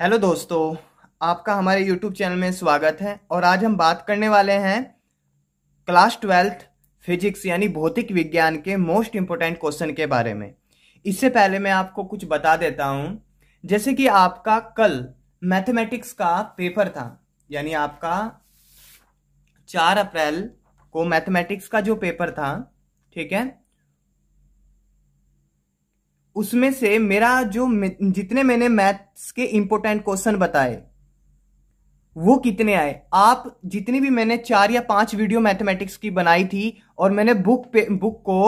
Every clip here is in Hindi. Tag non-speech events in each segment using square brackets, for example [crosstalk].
हेलो दोस्तों आपका हमारे यूट्यूब चैनल में स्वागत है और आज हम बात करने वाले हैं क्लास ट्वेल्थ फिजिक्स यानी भौतिक विज्ञान के मोस्ट इम्पोर्टेंट क्वेश्चन के बारे में इससे पहले मैं आपको कुछ बता देता हूँ जैसे कि आपका कल मैथमेटिक्स का पेपर था यानी आपका चार अप्रैल को मैथमेटिक्स का जो पेपर था ठीक है उसमें से मेरा जो जितने मैंने मैथ्स के इंपोर्टेंट क्वेश्चन बताए वो कितने आए आप जितनी भी मैंने चार या पांच वीडियो मैथमेटिक्स की बनाई थी और मैंने बुक पे बुक को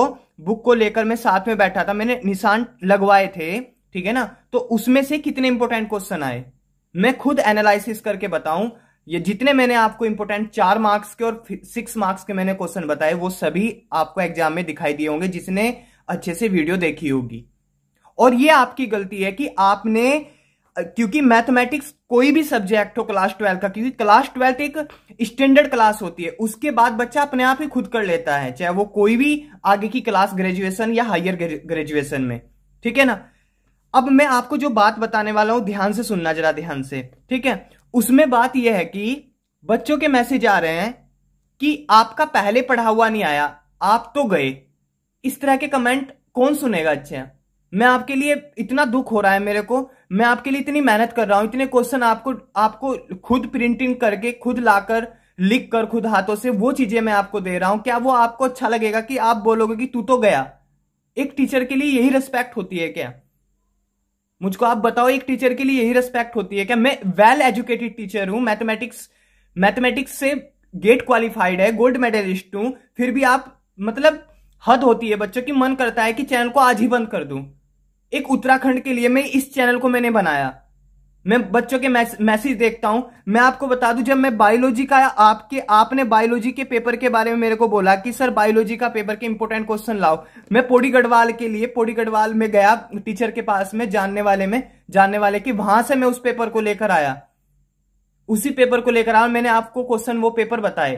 बुक को लेकर मैं साथ में बैठा था मैंने निशान लगवाए थे ठीक है ना तो उसमें से कितने इंपोर्टेंट क्वेश्चन आए मैं खुद एनालिसिस करके बताऊं ये जितने मैंने आपको इंपोर्टेंट चार मार्क्स के और सिक्स मार्क्स के मैंने क्वेश्चन बताए वो सभी आपको एग्जाम में दिखाई दिए होंगे जिसने अच्छे से वीडियो देखी होगी और ये आपकी गलती है कि आपने क्योंकि मैथमेटिक्स कोई भी सब्जेक्ट हो क्लास ट्वेल्व का क्योंकि क्लास ट्वेल्थ एक स्टैंडर्ड क्लास होती है उसके बाद बच्चा अपने आप ही खुद कर लेता है चाहे वो कोई भी आगे की क्लास ग्रेजुएशन या हायर ग्रेजुएशन में ठीक है ना अब मैं आपको जो बात बताने वाला हूं ध्यान से सुनना जरा ध्यान से ठीक है उसमें बात यह है कि बच्चों के मैसेज आ रहे हैं कि आपका पहले पढ़ा हुआ नहीं आया आप तो गए इस तरह के कमेंट कौन सुनेगा अच्छे मैं आपके लिए इतना दुख हो रहा है मेरे को मैं आपके लिए इतनी मेहनत कर रहा हूं इतने क्वेश्चन आपको आपको खुद प्रिंटिंग करके खुद लाकर लिख कर खुद हाथों से वो चीजें मैं आपको दे रहा हूं क्या वो आपको अच्छा लगेगा कि आप बोलोगे कि तू तो गया एक टीचर के लिए यही रिस्पेक्ट होती है क्या मुझको आप बताओ एक टीचर के लिए यही रिस्पेक्ट होती है क्या मैं वेल एजुकेटेड टीचर हूं मैथमेटिक्स मैथमेटिक्स से गेट क्वालिफाइड है गोल्ड मेडलिस्ट हूं फिर भी आप मतलब हद होती है बच्चों की मन करता है कि चैनल को आज ही बंद कर दूं एक उत्तराखंड के लिए मैं इस चैनल को मैंने बनाया मैं बच्चों के मैसेज देखता हूं मैं आपको बता दूं जब मैं बायोलॉजी का आपके आपने बायोलॉजी के पेपर के बारे में मेरे को बोला कि सर बायोलॉजी का पेपर के इंपोर्टेंट क्वेश्चन लाओ मैं पोड़ी गढ़वाल के लिए पोड़ी गढ़वाल में गया टीचर के पास में जानने वाले में जानने वाले की वहां से मैं उस पेपर को लेकर आया उसी पेपर को लेकर आया मैंने आपको क्वेश्चन वो पेपर बताए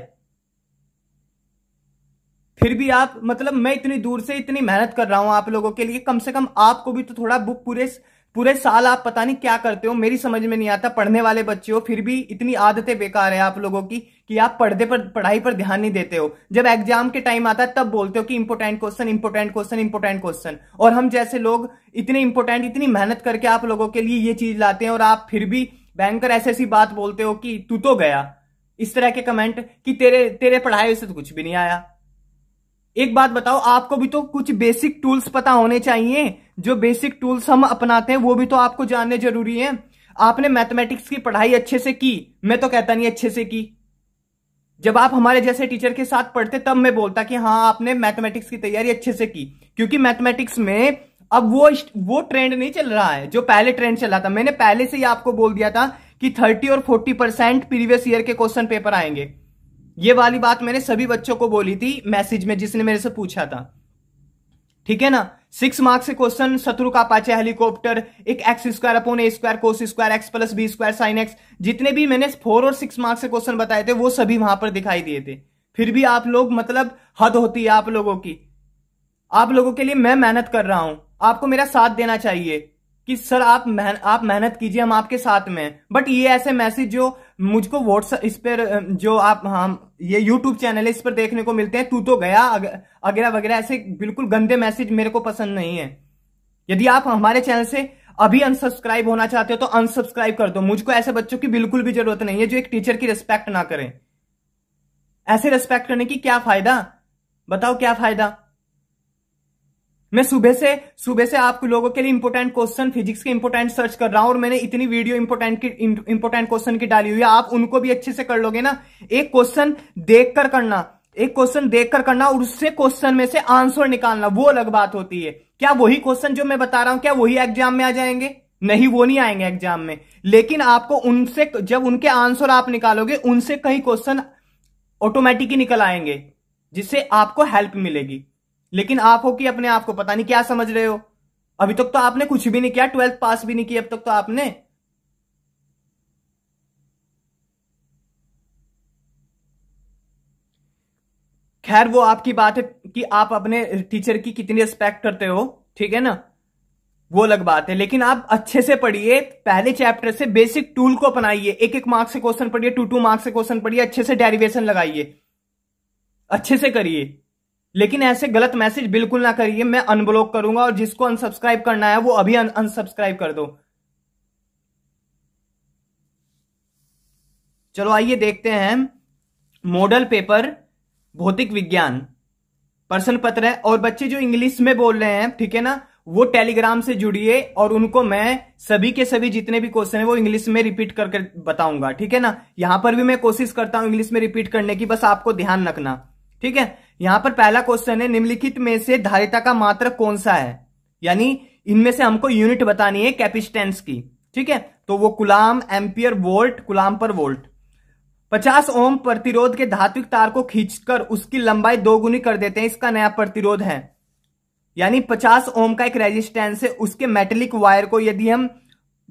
फिर भी आप मतलब मैं इतनी दूर से इतनी मेहनत कर रहा हूं आप लोगों के लिए कम से कम आपको भी तो थोड़ा बुक पूरे पूरे साल आप पता नहीं क्या करते हो मेरी समझ में नहीं आता पढ़ने वाले बच्चे हो फिर भी इतनी आदतें बेकार है आप लोगों की कि आप पढ़ने पर पढ़ाई पर ध्यान नहीं देते हो जब एग्जाम के टाइम आता है तब बोलते हो कि important question important question important question और हम जैसे लोग इतने इंपोर्टेंट इतनी मेहनत करके आप लोगों के लिए ये चीज लाते हैं और आप फिर भी बैंकर ऐसी ऐसी बात बोलते हो कि तू तो गया इस तरह के कमेंट कि तेरे तेरे पढ़ाई से तो कुछ भी नहीं आया एक बात बताओ आपको भी तो कुछ बेसिक टूल्स पता होने चाहिए जो बेसिक टूल्स हम अपनाते हैं वो भी तो आपको जानने जरूरी है आपने मैथमेटिक्स की पढ़ाई अच्छे से की मैं तो कहता नहीं अच्छे से की जब आप हमारे जैसे टीचर के साथ पढ़ते तब मैं बोलता कि हाँ आपने मैथमेटिक्स की तैयारी अच्छे से की क्योंकि मैथमेटिक्स में अब वो वो ट्रेंड नहीं चल रहा है जो पहले ट्रेंड चला था मैंने पहले से ही आपको बोल दिया था कि 30 और 40 परसेंट प्रीवियस ईयर के क्वेश्चन पेपर आएंगे ये वाली बात मैंने सभी बच्चों को बोली थी मैसेज में जिसने मेरे से पूछा था ठीक है ना सिक्स मार्क्स से क्वेश्चन शत्रु का पाचे हेलीकॉप्टर एक x square upon a square cos square x plus b square sine x जितने भी मैंने फोर और सिक्स मार्क्स से क्वेश्चन बताए थे वो सभी वहां पर दिखाई दिए थे फिर भी आप लोग मतलब हद होती है आप लोगों की आप लोगों के लिए मैं मेहनत कर रहा हूं आपको मेरा साथ देना चाहिए कि सर आप मेहन आप मेहनत कीजिए हम आपके साथ में बट ये ऐसे मैसेज जो मुझको व्हाट्सएप इस पर जो आप हम ये यूट्यूब चैनल है इस पर देखने को मिलते हैं तू तो गया वगैरह वगैरह ऐसे बिल्कुल गंदे मैसेज मेरे को पसंद नहीं है यदि आप हमारे चैनल से अभी अनसब्सक्राइब होना चाहते हो तो अनसब्सक्राइब कर दो मुझको ऐसे बच्चों की बिल्कुल भी जरूरत नहीं है जो एक टीचर की रिस्पेक्ट ना करें ऐसे रिस्पेक्ट करने की क्या फायदा बताओ क्या फायदा मैं सुबह से सुबह से आप लोगों के लिए इंपोर्टेंट क्वेश्चन फिजिक्स के इंपोर्टेंट सर्च कर रहा हूं और मैंने इतनी वीडियो इंपोर्टेंट की इंपोर्टेंट क्वेश्चन की डाली हुई है आप उनको भी अच्छे से कर लोगे ना एक क्वेश्चन देखकर करना एक क्वेश्चन देखकर करना और उससे क्वेश्चन में से आंसर निकालना वो अलग बात होती है क्या वही क्वेश्चन जो मैं बता रहा हूं क्या वही एग्जाम में आ जाएंगे नहीं वो नहीं आएंगे एग्जाम में लेकिन आपको उनसे जब उनके आंसर आप निकालोगे उनसे कई क्वेश्चन ऑटोमेटिकली निकल आएंगे जिससे आपको हेल्प मिलेगी लेकिन आप हो कि अपने आप को पता नहीं क्या समझ रहे हो अभी तक तो आपने कुछ भी नहीं किया ट्वेल्थ पास भी नहीं किया अब तक तो आपने खैर वो आपकी बात है कि आप अपने टीचर की कितनी रिस्पेक्ट करते हो ठीक है ना वो अलग बात है लेकिन आप अच्छे से पढ़िए पहले चैप्टर से बेसिक टूल को अपनाइए एक एक मार्क्स से क्वेश्चन पढ़िए टू टू मार्क्स से क्वेश्चन पढ़िए अच्छे से डेरिवेशन लगाइए अच्छे से करिए लेकिन ऐसे गलत मैसेज बिल्कुल ना करिए मैं अनब्लॉक करूंगा और जिसको अनसब्सक्राइब करना है वो अभी अनसब्सक्राइब कर दो चलो आइए देखते हैं मॉडल पेपर भौतिक विज्ञान प्रश्न पत्र है और बच्चे जो इंग्लिश में बोल रहे हैं ठीक है ना वो टेलीग्राम से जुड़िए और उनको मैं सभी के सभी जितने भी क्वेश्चन है वो इंग्लिश में रिपीट करके बताऊंगा ठीक है ना यहां पर भी मैं कोशिश करता हूं इंग्लिश में रिपीट करने की बस आपको ध्यान रखना ठीक है यहां पर पहला क्वेश्चन है निम्नलिखित में से धारिता का मात्र कौन सा है यानी इनमें से हमको यूनिट बतानी है कैपिस्टेंस की ठीक है तो वो कुलाम एम्पियर वोल्ट कुलाम पर वोल्ट 50 ओम प्रतिरोध के धात्विक तार को खींचकर उसकी लंबाई दोगुनी कर देते हैं इसका नया प्रतिरोध है यानी 50 ओम का एक रेजिस्टेंस है उसके मेटेलिक वायर को यदि हम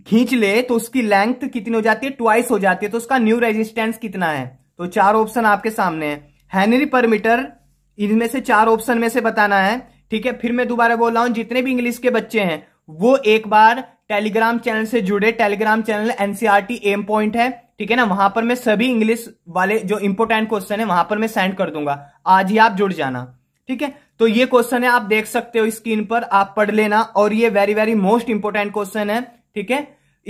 खींच ले तो उसकी लेंथ कितनी हो जाती है ट्वाइस हो जाती है तो उसका न्यू रेजिस्टेंस कितना है तो चार ऑप्शन आपके सामने है हेनरी परमीटर इनमें से चार ऑप्शन में से बताना है ठीक है फिर मैं दोबारा बोल रहा हूं जितने भी इंग्लिश के बच्चे हैं वो एक बार टेलीग्राम चैनल से जुड़े Telegram channel NCERT M point है ठीक है ना वहां पर मैं सभी इंग्लिश वाले जो इंपोर्टेंट क्वेश्चन है वहां पर मैं सेंड कर दूंगा आज ही आप जुड़ जाना ठीक है तो ये क्वेश्चन है आप देख सकते हो स्क्रीन पर आप पढ़ लेना और ये very very most important question है ठीक है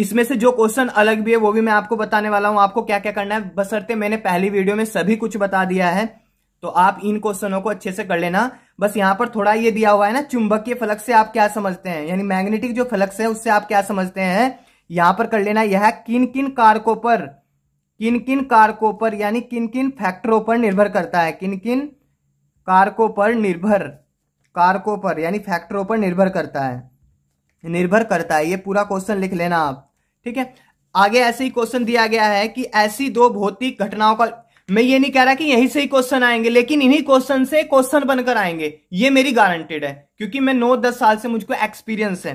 इसमें से जो क्वेश्चन अलग भी है वो भी मैं आपको बताने वाला हूं आपको क्या क्या करना है बसरते मैंने पहली वीडियो में सभी कुछ बता दिया है तो आप इन क्वेश्चनों को अच्छे से कर लेना बस यहाँ पर थोड़ा ये दिया हुआ है ना के फलक से आप क्या समझते हैं यानी मैग्नेटिक जो फलक है उससे आप क्या समझते हैं यहां पर कर लेना यह किन किन कारकों पर किन किन कारकों पर यानी किन किन फैक्टरों पर निर्भर करता है किन किन कारकों पर निर्भर कारकों पर यानी फैक्टरों पर निर्भर करता है निर्भर करता है ये पूरा क्वेश्चन लिख लेना आप ठीक है आगे ऐसे ही क्वेश्चन दिया गया है कि ऐसी दो भौतिक घटनाओं का मैं ये नहीं कह रहा कि यहीं से ही क्वेश्चन आएंगे लेकिन इन्हीं क्वेश्चन से क्वेश्चन बनकर आएंगे ये मेरी गारंटेड है क्योंकि मैं नौ दस साल से मुझको एक्सपीरियंस है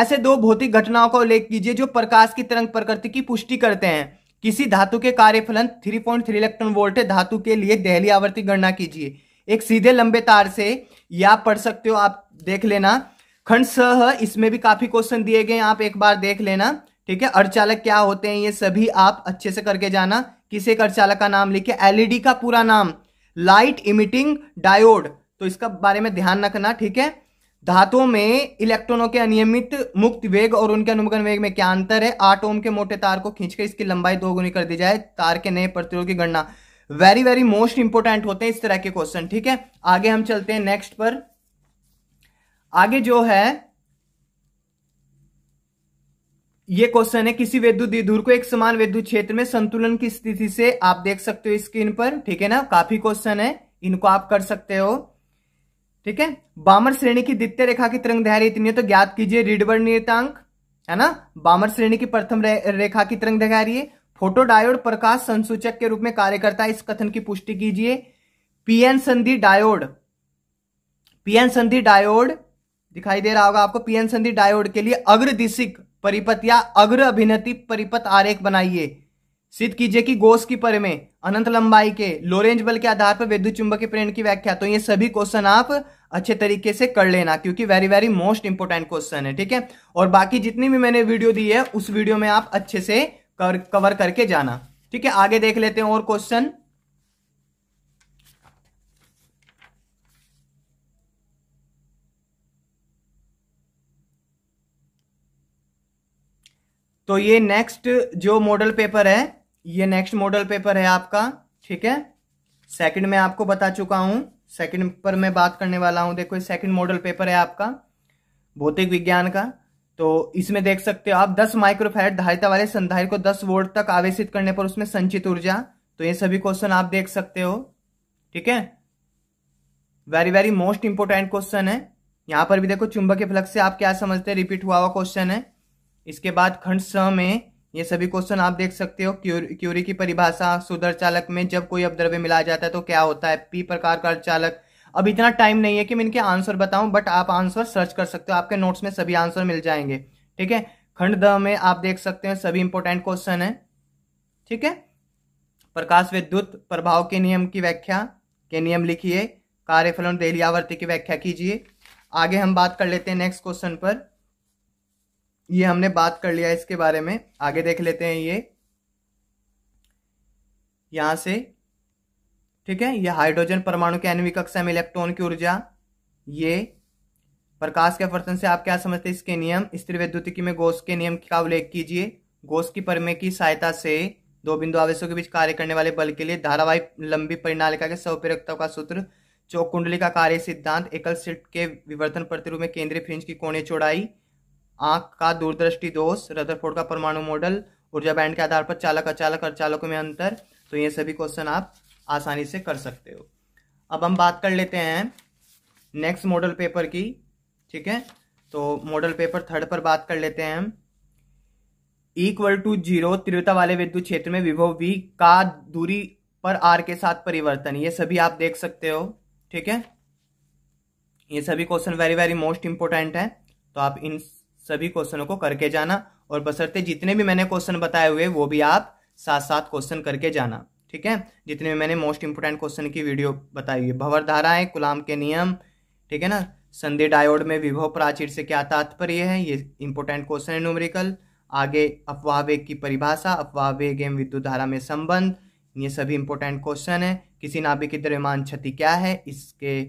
ऐसे दो भौतिक घटनाओं का उल्लेख कीजिए जो प्रकाश की तरंग प्रकृति की पुष्टि करते हैं किसी धातु के कार्यफलन थ्री इलेक्ट्रॉन वोल्ट धातु के लिए दहली आवर्ती गणना कीजिए एक सीधे लंबे तार से या पढ़ सकते हो आप देख लेना खंड सह इसमें भी काफी क्वेश्चन दिए गए आप एक बार देख लेना ठीक है अर्चालक क्या होते हैं ये सभी आप अच्छे से करके जाना किसे कर चालक का नाम लिखे एलईडी e का पूरा नाम लाइट इमिटिंग डायोड तो इसका बारे में ध्यान रखना ठीक है धातुओं में इलेक्ट्रॉनों के अनियमित मुक्त वेग और उनके अनुमगन वेग में क्या अंतर है आठ ओम के मोटे तार को खींचकर इसकी लंबाई दोगुनी कर दी जाए तार के नए प्रतिरोध की गणना वेरी वेरी मोस्ट इंपोर्टेंट होते हैं इस तरह के क्वेश्चन ठीक है आगे हम चलते हैं नेक्स्ट पर आगे जो है ये क्वेश्चन है किसी वैद्युत दिधुर को एक समान वैद्युत क्षेत्र में संतुलन की स्थिति से आप देख सकते हो स्क्रीन पर ठीक है ना काफी क्वेश्चन है इनको आप कर सकते हो ठीक है बामर श्रेणी की द्वितीय रेखा की तरंग दैर्य इतनी है तो ज्ञात कीजिए रीडबर नियतांक है ना बामर श्रेणी की प्रथम रे, रेखा की तरंग दैर्य फोटोडायोड प्रकाश संसूचक के रूप में कार्य करता है इस कथन की पुष्टि कीजिए पीएन संधि डायोड पीएन संधि डायोड दिखाई दे रहा होगा आपको पीएन संधि डायोड के लिए अग्रदिशिक परिपत या अग्र अभिनति परिपत आरेख बनाइए सिद्ध कीजिए कि गोस की पर में अनंत लंबाई के लोरेंज बल के आधार पर विद्युत चुंबकीय प्रेरण की व्याख्या तो ये सभी क्वेश्चन आप अच्छे तरीके से कर लेना क्योंकि very very most important question है ठीक है और बाकी जितनी भी मैंने वीडियो दी है उस वीडियो में आप अच्छे से कर, कवर करके जाना ठीक है आगे देख लेते हैं और क्वेश्चन तो ये नेक्स्ट जो मॉडल पेपर है ये नेक्स्ट मॉडल पेपर है आपका ठीक है सेकंड में आपको बता चुका हूं सेकंड पर मैं बात करने वाला हूं देखो सेकंड मॉडल पेपर है आपका भौतिक विज्ञान का तो इसमें देख सकते हो आप 10 माइक्रोफेट धारिता वाले संधारित को 10 वोल्ट तक आवेशित करने पर उसमें संचित ऊर्जा तो ये सभी क्वेश्चन आप देख सकते हो ठीक है very very most important question है यहां पर भी देखो चुंबक के फ्लक्स से आप क्या समझते हैं रिपीट हुआ हुआ क्वेश्चन है इसके बाद खंड स में ये सभी क्वेश्चन आप देख सकते हो क्यूर, क्यूरी की परिभाषा सुधर चालक में जब कोई अपद्रव्य मिला जाता है तो क्या होता है पी प्रकार का चालक अब इतना टाइम नहीं है कि मैं इनके आंसर बताऊं बट आप आंसर सर्च कर सकते हो आपके नोट्स में सभी आंसर मिल जाएंगे ठीक है खंड द में आप देख सकते हैं सभी इंपॉर्टेंट क्वेश्चन है ठीक है प्रकाश विद्युत प्रभाव के नियम की व्याख्या के नियम लिखिए कार्यफलन रेलियावर्ती की व्याख्या कीजिए आगे हम बात कर लेते हैं नेक्स्ट क्वेश्चन पर ये हमने बात कर लिया इसके बारे में आगे देख लेते हैं ये यहां से ठीक है ये हाइड्रोजन परमाणु के आणविक कक्षा में इलेक्ट्रॉन की ऊर्जा ये प्रकाश के आवर्तन से आप क्या समझते हैं इसके नियम स्त्री वैद्युतिकी में गोश के नियम का उल्लेख कीजिए गोश की परमे की सहायता से दो बिंदु आवेशों के बीच कार्य करने वाले बल के लिए धारावाहिक लंबी परिणालिका के सौप्रेरकता का सूत्र चौकुंडली का कार्य सिद्धांत एकल सिट के विवर्तन प्रतिरूप में केंद्रीय फ्रिंज की कोने चौड़ाई आंख का दूरदृष्टि दोष रदरफोर्ड का परमाणु मॉडल ऊर्जा बैंड के आधार पर चालक अचालक और चालकों में अंतर तो ये सभी क्वेश्चन आप आसानी से कर सकते हो अब हम बात कर लेते हैं नेक्स्ट मॉडल पेपर की ठीक है तो मॉडल पेपर थर्ड पर बात कर लेते हैं हम इक्वल टू जीरो तीव्रता वाले विद्युत क्षेत्र में विभव वी का दूरी पर आर के साथ परिवर्तन ये सभी आप देख सकते हो ठीक है ये सभी question very very most important है तो आप इन सभी क्वेश्चनों को करके जाना और बसरते जितने भी मैंने क्वेश्चन बताए हुए वो भी आप साथ साथ क्वेश्चन करके जाना ठीक है जितने भी मैंने मोस्ट इंपोर्टेंट क्वेश्चन की वीडियो बताई हुई है भंवर धाराएं गुलाम के नियम ठीक है ना संधि डायोड में विभव प्राचीर से क्या तात्पर्य है ये इंपोर्टेंट क्वेश्चन है न्यूमेरिकल आगे अफवाह वेग की परिभाषा अफवाह वेग एवं विद्युत धारा में संबंध ये सभी इंपोर्टेंट क्वेश्चन है किसी नाभिक की द्रव्यमान क्षति क्या है इसके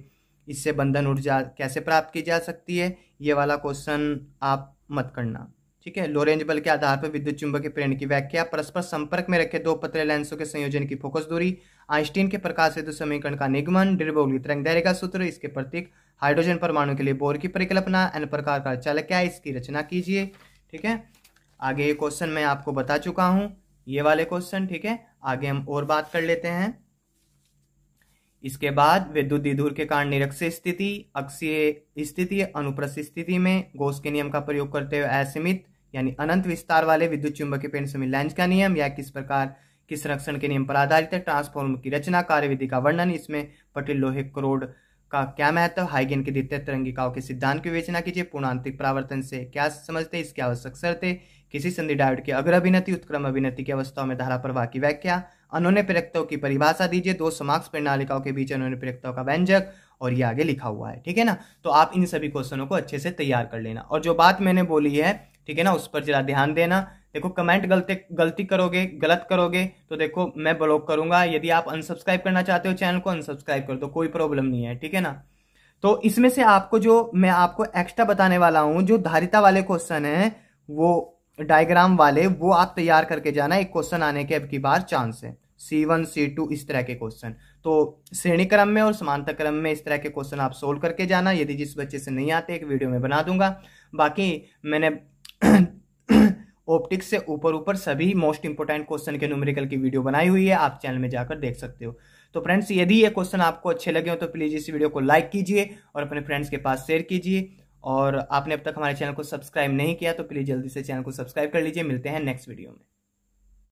इससे बंधन ऊर्जा कैसे प्राप्त की जा सकती है ये वाला क्वेश्चन आप मत करना ठीक है लोरेंज बल के आधार पर विद्युत चुंबकीय प्रेरण की व्याख्या परस्पर संपर्क में रखे दो पतले लेंसों के संयोजन की फोकस दूरी आइंस्टीन के प्रकाश हेतु समीकरण का निगमन डिरबोगली तरंग दैर्य का सूत्र इसके प्रतीक हाइड्रोजन परमाणु के लिए बोर की परिकल्पना एन प्रकार का चालक क्या है इसकी रचना कीजिए ठीक है आगे ये क्वेश्चन मैं आपको बता चुका हूँ ये वाले क्वेश्चन ठीक है आगे हम और बात कर लेते हैं इसके बाद विद्युत दिधुर के कारण निरक्ष स्थिति अक्षीय स्थिति अनुप्रस्थ स्थिति में गोस के नियम का प्रयोग करते हुए असीमित यानी अनंत विस्तार वाले विद्युत चुंबकीय पेंट समय लैंज का नियम या किस प्रकार किस रक्षण के नियम पर आधारित है ट्रांसफॉर्म की रचना कार्य विधि का वर्णन इसमें पटिल लोहे क्रोड का क्या महत्व तो हाइगेन के द्वितीय तरंगिकाओं के सिद्धांत की विवेचना कीजिए पूर्णांतिक प्रावर्तन से क्या समझते इसके आवश्यक शर्तें किसी संधि डायोड के अग्र अभिनति उत्क्रम अभिनति की अवस्थाओं में धारा प्रवाह की व्याख्या उन्होंने प्रत्ययों की परिभाषा दीजिए दो समाक्ष प्रणालिकाओं के बीच उन्होंने प्रत्ययों का व्यंजक और ये आगे लिखा हुआ है ठीक है ना तो आप इन सभी क्वेश्चनों को अच्छे से तैयार कर लेना और जो बात मैंने बोली है ठीक है ना उस पर जरा ध्यान देना देखो कमेंट गलती गलती करोगे गलत करोगे तो देखो मैं ब्लॉक करूंगा यदि आप अनसब्सक्राइब करना चाहते हो चैनल को अनसब्सक्राइब कर दो कोई प्रॉब्लम नहीं है ठीक है ना तो इसमें से आपको जो मैं आपको एक्स्ट्रा बताने वाला हूँ जो धारिता वाले क्वेश्चन हैं वो डायग्राम वाले वो आप तैयार करके जाना एक क्वेश्चन आने के अब की बार चांस है सी वन सी टू इस तरह के क्वेश्चन तो श्रेणी क्रम में और समानता क्रम में इस तरह के क्वेश्चन आप सोल्व करके जाना यदि जिस बच्चे से नहीं आते एक वीडियो में बना दूंगा बाकी मैंने ऑप्टिक्स [coughs] से ऊपर ऊपर सभी मोस्ट इंपोर्टेंट क्वेश्चन के न्यूमेरिकल की वीडियो बनाई हुई है आप चैनल में जाकर देख सकते हो तो फ्रेंड्स यदि ये क्वेश्चन आपको अच्छे लगे हो तो प्लीज़ इस वीडियो को लाइक कीजिए और अपने फ्रेंड्स के पास शेयर कीजिए और आपने अब तक हमारे चैनल को सब्सक्राइब नहीं किया तो प्लीज़ जल्दी से चैनल को सब्सक्राइब कर लीजिए मिलते हैं नेक्स्ट वीडियो में